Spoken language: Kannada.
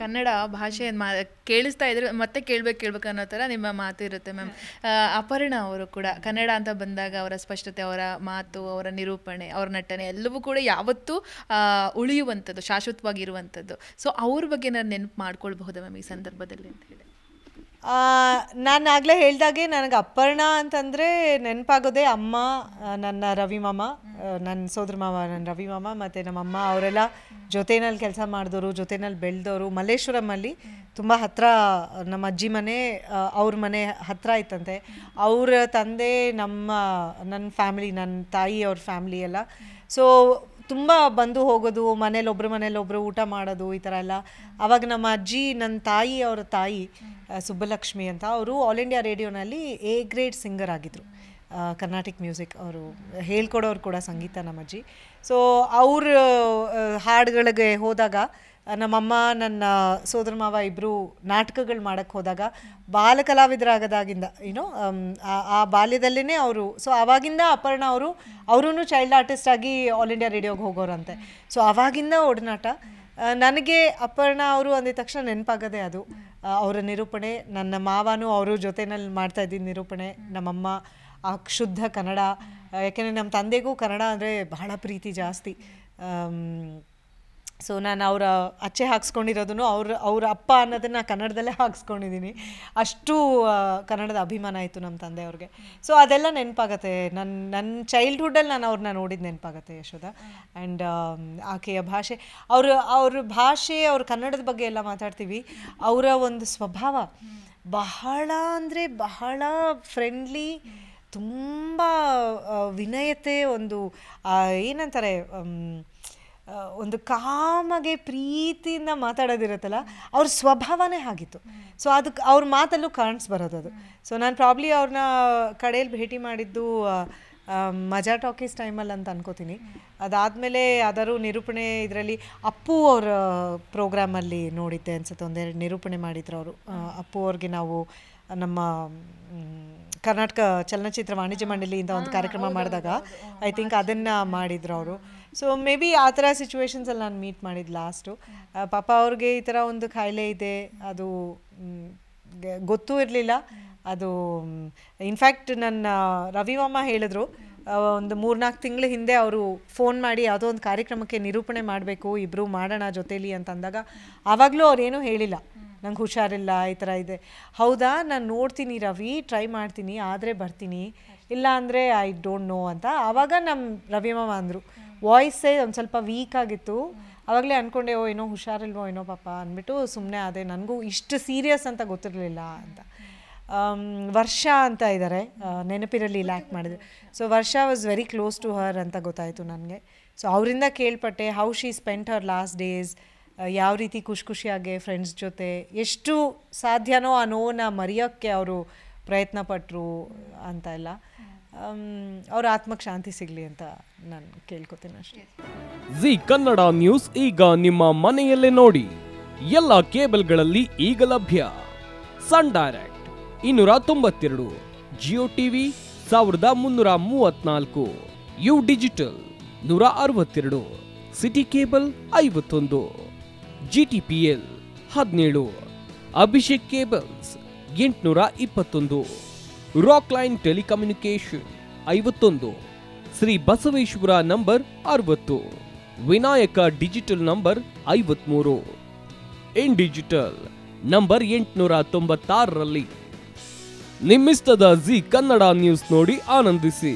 ಕನ್ನಡ ಭಾಷೆ ಮಾ ಕೇಳಿಸ್ತಾ ಇದ್ರೆ ಮತ್ತೆ ಕೇಳ್ಬೇಕು ಕೇಳ್ಬೇಕು ಅನ್ನೋ ಥರ ನಿಮ್ಮ ಮಾತು ಇರುತ್ತೆ ಮ್ಯಾಮ್ ಅಪರ್ಣ ಅವರು ಕೂಡ ಕನ್ನಡ ಅಂತ ಬಂದಾಗ ಅವರ ಸ್ಪಷ್ಟತೆ ಅವರ ಮಾತು ಅವರ ನಿರೂಪಣೆ ಅವರ ನಟನೆ ಎಲ್ಲವೂ ಕೂಡ ಯಾವತ್ತೂ ಉಳಿಯುವಂಥದ್ದು ಶಾಶ್ವತವಾಗಿರುವಂಥದ್ದು ಸೊ ಅವ್ರ ಬಗ್ಗೆ ನಾನು ನೆನಪು ಮಾಡ್ಕೊಳ್ಬಹುದು ಮ್ಯಾಮ್ ಈ ಸಂದರ್ಭದಲ್ಲಿ ಅಂತ ಹೇಳಿ ನಾನು ಆಗಲೇ ಹೇಳ್ದಾಗೆ ನನಗೆ ಅಪ್ಪರ್ಣ ಅಂತಂದರೆ ನೆನಪಾಗೋದೇ ಅಮ್ಮ ನನ್ನ ರವಿ ಮಾಮ ನನ್ನ ಸೋದರ ಮಾಮ ನನ್ನ ರವಿ ಮಾಮ ಮತ್ತು ನಮ್ಮಮ್ಮ ಅವರೆಲ್ಲ ಜೊತೆನಲ್ಲಿ ಕೆಲಸ ಮಾಡಿದವರು ಜೊತೆನಲ್ಲಿ ಬೆಳೆದವರು ಮಲ್ಲೇಶ್ವರಮ್ಮಲ್ಲಿ ತುಂಬ ಹತ್ತಿರ ನಮ್ಮ ಅಜ್ಜಿ ಮನೆ ಅವ್ರ ಮನೆ ಹತ್ತಿರ ಇತ್ತಂತೆ ಅವರ ತಂದೆ ನಮ್ಮ ನನ್ನ ಫ್ಯಾಮಿಲಿ ನನ್ನ ತಾಯಿ ಅವ್ರ ಫ್ಯಾಮಿಲಿ ಎಲ್ಲ ಸೊ ತುಂಬ ಬಂದು ಹೋಗೋದು ಮನೇಲಿ ಒಬ್ರು ಒಬ್ಬರು ಊಟ ಮಾಡೋದು ಈ ಥರ ಎಲ್ಲ ಅವಾಗ ನಮ್ಮ ಅಜ್ಜಿ ನನ್ನ ತಾಯಿ ಅವರ ತಾಯಿ ಸುಬ್ಬಲಕ್ಷ್ಮಿ ಅಂತ ಅವರು ಆಲ್ ಇಂಡಿಯಾ ರೇಡಿಯೋನಲ್ಲಿ ಎ ಗ್ರೇಡ್ ಸಿಂಗರ್ ಆಗಿದ್ದರು ಕರ್ನಾಟಿಕ್ ಮ್ಯೂಸಿಕ್ ಅವರು ಹೇಳ್ಕೊಡೋರು ಕೂಡ ಸಂಗೀತ ನಮ್ಮಜ್ಜಿ ಸೊ ಅವ್ರ ಹಾಡುಗಳಿಗೆ ಹೋದಾಗ ನಮ್ಮಮ್ಮ ನನ್ನ ಸೋದರ ಮಾವ ಇಬ್ಬರು ನಾಟಕಗಳು ಮಾಡೋಕ್ಕೆ ಹೋದಾಗ ಬಾಲ ಕಲಾವಿದರಾಗದಾಗಿಂದ ಏನೋ ಆ ಬಾಲ್ಯದಲ್ಲೇ ಅವರು ಸೊ ಆವಾಗಿಂದ ಅಪರ್ಣ ಅವರು ಅವರೂ ಚೈಲ್ಡ್ ಆರ್ಟಿಸ್ಟ್ ಆಗಿ ಆಲ್ ಇಂಡಿಯಾ ರೇಡಿಯೋಗೆ ಹೋಗೋರಂತೆ ಸೊ ಆವಾಗಿಂದ ಒಡನಾಟ ನನಗೆ ಅಪರ್ಣ ಅವರು ಅಂದಿದ ತಕ್ಷಣ ನೆನಪಾಗದೆ ಅದು ಅವರ ನಿರೂಪಣೆ ನನ್ನ ಮಾವನೂ ಅವರು ಜೊತೆನಲ್ಲಿ ಮಾಡ್ತಾ ಇದ್ದಿದ್ದ ನಿರೂಪಣೆ ನಮ್ಮಮ್ಮ ಆ ಶುದ್ಧ ಕನ್ನಡ ಯಾಕೆಂದರೆ ನಮ್ಮ ತಂದೆಗೂ ಕನ್ನಡ ಅಂದರೆ ಬಹಳ ಪ್ರೀತಿ ಜಾಸ್ತಿ ಸೊ ನಾನು ಅವರ ಅಚ್ಚೆ ಹಾಕ್ಸ್ಕೊಂಡಿರೋದನ್ನು ಅವ್ರ ಅವ್ರ ಅಪ್ಪ ಅನ್ನೋದನ್ನು ಕನ್ನಡದಲ್ಲೇ ಹಾಕ್ಸ್ಕೊಂಡಿದ್ದೀನಿ ಅಷ್ಟು ಕನ್ನಡದ ಅಭಿಮಾನ ಆಯಿತು ನಮ್ಮ ತಂದೆ ಅವ್ರಿಗೆ ಸೊ ಅದೆಲ್ಲ ನೆನಪಾಗತ್ತೆ ನನ್ನ ನನ್ನ ಚೈಲ್ಡ್ಹುಡ್ಡಲ್ಲಿ ನಾನು ಅವ್ರನ್ನ ನೋಡಿದ ನೆನಪಾಗತ್ತೆ ಯಶೋಧ ಆ್ಯಂಡ್ ಆಕೆಯ ಭಾಷೆ ಅವ್ರ ಅವ್ರ ಭಾಷೆ ಅವ್ರ ಕನ್ನಡದ ಬಗ್ಗೆ ಎಲ್ಲ ಮಾತಾಡ್ತೀವಿ ಅವರ ಒಂದು ಸ್ವಭಾವ ಬಹಳ ಅಂದರೆ ಬಹಳ ಫ್ರೆಂಡ್ಲಿ ತುಂಬ ವಿನಯತೆ ಒಂದು ಏನಂತಾರೆ ಒಂದು ಕಾಮಗೆ ಪ್ರೀತಿಯಿಂದ ಮಾತಾಡೋದಿರುತ್ತಲ್ಲ ಅವ್ರ ಸ್ವಭಾವನೇ ಆಗಿತ್ತು ಸೊ ಅದಕ್ಕೆ ಅವ್ರ ಮಾತಲ್ಲೂ ಕಾಣಿಸ್ ಬರೋದದು ಸೊ ನಾನು ಪ್ರಾಬ್ಲಿ ಅವ್ರನ್ನ ಕಡೆಯಲ್ಲಿ ಭೇಟಿ ಮಾಡಿದ್ದು ಮಜಾ ಟಾಕೀಸ್ ಟೈಮಲ್ಲಿ ಅಂತ ಅನ್ಕೋತೀನಿ ಅದಾದಮೇಲೆ ಯಾವ್ದಾದ್ರು ನಿರೂಪಣೆ ಇದರಲ್ಲಿ ಅಪ್ಪು ಅವರ ಪ್ರೋಗ್ರಾಮಲ್ಲಿ ನೋಡಿದ್ದೆ ಅನ್ಸುತ್ತೆ ಒಂದೆರಡು ನಿರೂಪಣೆ ಮಾಡಿದ್ರು ಅವರು ಅಪ್ಪು ಅವ್ರಿಗೆ ನಾವು ನಮ್ಮ ಕರ್ನಾಟಕ ಚಲನಚಿತ್ರ ವಾಣಿಜ್ಯ ಮಂಡಳಿಯಿಂದ ಒಂದು ಕಾರ್ಯಕ್ರಮ ಮಾಡಿದಾಗ ಐ ಥಿಂಕ್ ಅದನ್ನು ಮಾಡಿದ್ರು ಅವರು ಸೊ ಮೇ ಬಿ ಆ ಥರ ಸಿಚುವೇಶನ್ಸಲ್ಲಿ ನಾನು ಮೀಟ್ ಮಾಡಿದ್ದು ಲಾಸ್ಟು ಪಾಪ ಅವ್ರಿಗೆ ಈ ಥರ ಒಂದು ಖಾಯಿಲೆ ಇದೆ ಅದು ಗೊತ್ತೂ ಇರಲಿಲ್ಲ ಅದು ಇನ್ಫ್ಯಾಕ್ಟ್ ನನ್ನ ರವಿವಮ್ಮ ಹೇಳಿದ್ರು ಒಂದು ಮೂರ್ನಾಲ್ಕು ತಿಂಗಳ ಹಿಂದೆ ಅವರು ಫೋನ್ ಮಾಡಿ ಯಾವುದೋ ಒಂದು ಕಾರ್ಯಕ್ರಮಕ್ಕೆ ನಿರೂಪಣೆ ಮಾಡಬೇಕು ಇಬ್ಬರು ಮಾಡೋಣ ಜೊತೇಲಿ ಅಂತಂದಾಗ ಆವಾಗಲೂ ಅವರೇನೂ ಹೇಳಿಲ್ಲ ನಂಗೆ ಹುಷಾರಿಲ್ಲ ಈ ಥರ ಇದೆ ಹೌದಾ ನಾನು ನೋಡ್ತೀನಿ ರವಿ ಟ್ರೈ ಮಾಡ್ತೀನಿ ಆದರೆ ಬರ್ತೀನಿ ಇಲ್ಲ ಅಂದರೆ ಐ ಡೋಂಟ್ ನೋ ಅಂತ ಆವಾಗ ನಮ್ಮ ರವಿ ಮಾವ ಅಂದರು ವಾಯ್ಸೇ ಒಂದು ಸ್ವಲ್ಪ ವೀಕ್ ಆಗಿತ್ತು ಆವಾಗಲೇ ಅಂದ್ಕೊಂಡೆ ಓ ಏನೋ ಹುಷಾರಿಲ್ವೋ ಏನೋ ಪಾಪ ಅಂದ್ಬಿಟ್ಟು ಸುಮ್ಮನೆ ಅದೇ ನನಗೂ ಇಷ್ಟು ಸೀರಿಯಸ್ ಅಂತ ಗೊತ್ತಿರಲಿಲ್ಲ ಅಂತ ವರ್ಷ ಅಂತ ಇದ್ದಾರೆ ನೆನಪಿರಲಿ ಲ್ಯಾಕ್ ಮಾಡಿದ್ರು so Varsha was very close to her ಅಂತ ಗೊತ್ತಾಯಿತು ನನಗೆ ಸೊ ಅವರಿಂದ ಕೇಳ್ಪಟ್ಟೆ how she spent her last days ಯಾವ ರೀತಿ ಖುಷಿ ಖುಷಿಯಾಗಿ ಫ್ರೆಂಡ್ಸ್ ಜೊತೆ ಎಷ್ಟು ಸಾಧ್ಯನೋ ಆ ನೋವನ್ನ ಮರೆಯೋಕ್ಕೆ ಅವರು ಪ್ರಯತ್ನ ಪಟ್ಟರು ಅಂತ ಎಲ್ಲ ಅವ್ರ ಆತ್ಮಕ್ಕೆ ಶಾಂತಿ ಸಿಗಲಿ ಅಂತ ನಾನು ಕೇಳ್ಕೊತೀನಿ ಅಷ್ಟೇ ಜಿ ಕನ್ನಡ ನ್ಯೂಸ್ ಈಗ ನಿಮ್ಮ ಮನೆಯಲ್ಲೇ ನೋಡಿ ಎಲ್ಲ ಕೇಬಲ್ಗಳಲ್ಲಿ ಈಗ ಲಭ್ಯ ಸನ್ ಡೈರೆಕ್ಟ್ ಇನ್ನೂರ ತೊಂಬತ್ತೆರಡು ಜಿಯೋ ಟಿವಿ ಸಾವಿರದ ಮುನ್ನೂರ ಮೂವತ್ನಾಲ್ಕು ಯು ಡಿಜಿಟಲ್ ನೂರ ಅರವತ್ತೆರಡು ಸಿಟಿ ಕೇಬಲ್ ಐವತ್ತೊಂದು ಜಿಟಿಪಿಎಲ್ ಹದಿನೇಳು ಅಭಿಷೇಕ್ ಕೇಬಲ್ಸ್ ಎಂಟುನೂರ ಇಪ್ಪತ್ತೊಂದು ರಾಕ್ ಲೈನ್ ಟೆಲಿಕಮ್ಯುನಿಕೇಶನ್ ಐವತ್ತೊಂದು ಶ್ರೀ ಬಸವೇಶ್ವರ ನಂಬರ್ ಅರವತ್ತು ವಿನಾಯಕ ಡಿಜಿಟಲ್ ನಂಬರ್ ಐವತ್ಮೂರು ಇನ್ ಡಿಜಿಟಲ್ ನಂಬರ್ ಎಂಟುನೂರ ತೊಂಬತ್ತಾರರಲ್ಲಿ ನಿಮ್ಮಿಸ್ತದ ಜಿ ಕನ್ನಡ ನ್ಯೂಸ್ ನೋಡಿ ಆನಂದಿಸಿ